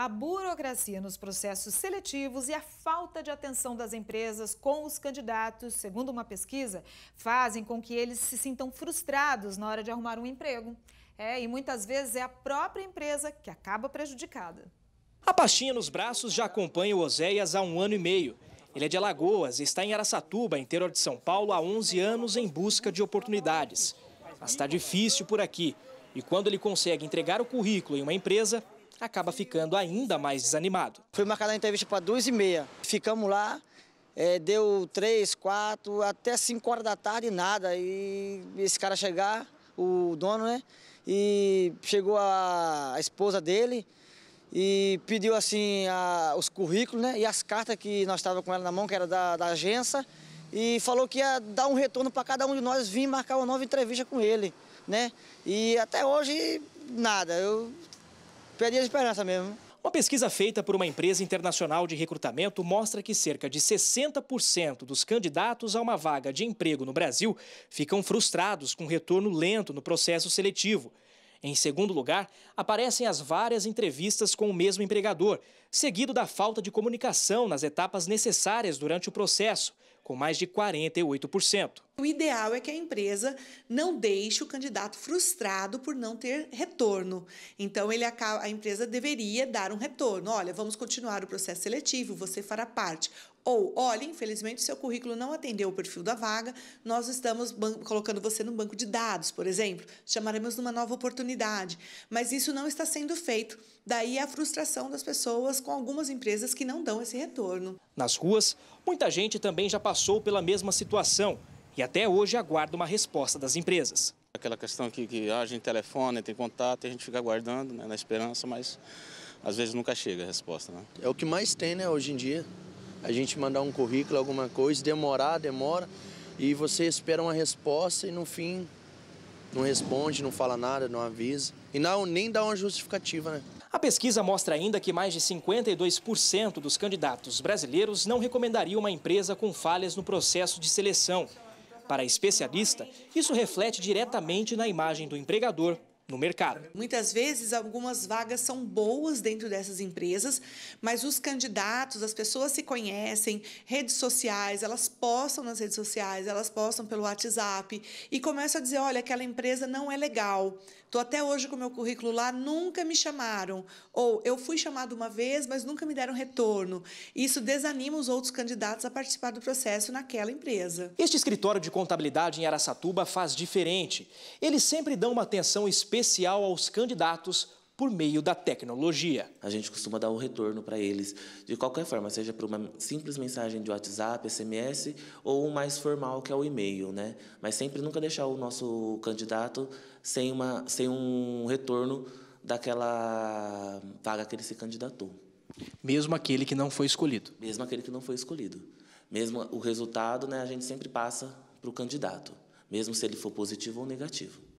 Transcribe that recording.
a burocracia nos processos seletivos e a falta de atenção das empresas com os candidatos, segundo uma pesquisa, fazem com que eles se sintam frustrados na hora de arrumar um emprego. É, e muitas vezes é a própria empresa que acaba prejudicada. A pastinha nos braços já acompanha o Oséias há um ano e meio. Ele é de Alagoas e está em Aracatuba, interior de São Paulo, há 11 anos em busca de oportunidades. Mas está difícil por aqui. E quando ele consegue entregar o currículo em uma empresa, acaba ficando ainda mais desanimado. Fui marcada a entrevista para duas e meia. Ficamos lá, é, deu três, quatro, até cinco horas da tarde nada. E esse cara chegar, o dono, né? E chegou a, a esposa dele e pediu assim a, os currículos, né? E as cartas que nós estávamos com ela na mão, que era da, da agência e falou que ia dar um retorno para cada um de nós vir marcar uma nova entrevista com ele, né? E até hoje nada. Eu Perdi a esperança mesmo. Uma pesquisa feita por uma empresa internacional de recrutamento mostra que cerca de 60% dos candidatos a uma vaga de emprego no Brasil ficam frustrados com o retorno lento no processo seletivo. Em segundo lugar, aparecem as várias entrevistas com o mesmo empregador, seguido da falta de comunicação nas etapas necessárias durante o processo, com mais de 48%. O ideal é que a empresa não deixe o candidato frustrado por não ter retorno. Então, ele, a empresa deveria dar um retorno. Olha, vamos continuar o processo seletivo, você fará parte. Ou, olha, infelizmente seu currículo não atendeu o perfil da vaga, nós estamos colocando você no banco de dados, por exemplo, chamaremos de uma nova oportunidade. Mas isso não está sendo feito. Daí a frustração das pessoas com algumas empresas que não dão esse retorno. Nas ruas, muita gente também já passou passou pela mesma situação e até hoje aguarda uma resposta das empresas. Aquela questão que, que a gente telefona, tem contato, a gente fica aguardando né, na esperança, mas às vezes nunca chega a resposta. Né? É o que mais tem né, hoje em dia, a gente mandar um currículo, alguma coisa, demorar, demora, e você espera uma resposta e no fim não responde, não fala nada, não avisa. E não, nem dá uma justificativa, né? A pesquisa mostra ainda que mais de 52% dos candidatos brasileiros não recomendaria uma empresa com falhas no processo de seleção. Para a especialista, isso reflete diretamente na imagem do empregador no mercado. Muitas vezes, algumas vagas são boas dentro dessas empresas, mas os candidatos, as pessoas se conhecem, redes sociais, elas postam nas redes sociais, elas postam pelo WhatsApp e começam a dizer: olha, aquela empresa não é legal, estou até hoje com meu currículo lá, nunca me chamaram. Ou eu fui chamado uma vez, mas nunca me deram retorno. Isso desanima os outros candidatos a participar do processo naquela empresa. Este escritório de contabilidade em Aracatuba faz diferente. Eles sempre dão uma atenção especial especial aos candidatos por meio da tecnologia. A gente costuma dar um retorno para eles, de qualquer forma, seja por uma simples mensagem de WhatsApp, SMS ou o mais formal que é o e-mail, né? Mas sempre nunca deixar o nosso candidato sem, uma, sem um retorno daquela vaga que ele se candidatou. Mesmo aquele que não foi escolhido. Mesmo aquele que não foi escolhido. Mesmo o resultado, né, a gente sempre passa para o candidato, mesmo se ele for positivo ou negativo.